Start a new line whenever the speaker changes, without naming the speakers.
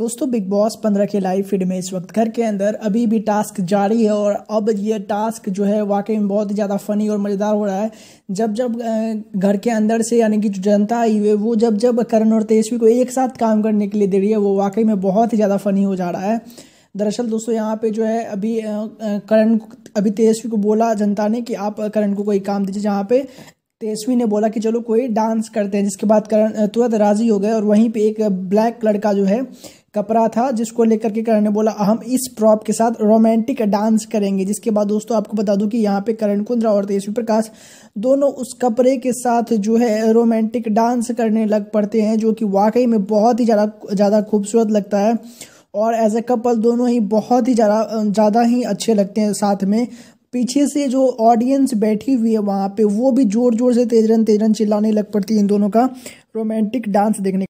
दोस्तों big boss पंद्रह के लाइव फीड में इस वक्त घर के अंदर अभी भी टास्क जारी है और अब ये टास्क जो है वाकई में बहुत ही ज़्यादा फनी और मज़ेदार हो रहा है जब जब घर के अंदर से यानी कि जो जनता आई हुई है वो जब जब करण और तेजस्वी को एक साथ काम करने के लिए दे रही है वो वाकई में बहुत ही ज़्यादा फनी हो जा रहा है दरअसल दोस्तों यहाँ पे जो है अभी करण अभी तेजस्वी को बोला जनता ने कि आप करण को कोई काम दीजिए जहाँ पे तेजस्वी ने बोला कि चलो कोई डांस करते हैं जिसके बाद करण तुरंत राज़ी हो गए और वहीं पे एक ब्लैक लड़का जो है कपड़ा था जिसको लेकर के करण ने बोला हम इस प्रॉप के साथ रोमांटिक डांस करेंगे जिसके बाद दोस्तों आपको बता दूं कि यहाँ पे करण कुंद्रा और तेजस्वी प्रकाश दोनों उस कपड़े के साथ जो है रोमांटिक डांस करने लग पड़ते हैं जो कि वाकई में बहुत ही ज़्यादा ज़्यादा खूबसूरत लगता है और एज ए कपल दोनों ही बहुत ही ज़्यादा ज़्यादा ही अच्छे लगते हैं साथ में पीछे से जो ऑडियंस बैठी हुई है वहाँ पर वो भी जोर जोर से तेजरन तेजरन चिल्लाने लग पड़ती है इन दोनों का रोमांटिक डांस देखने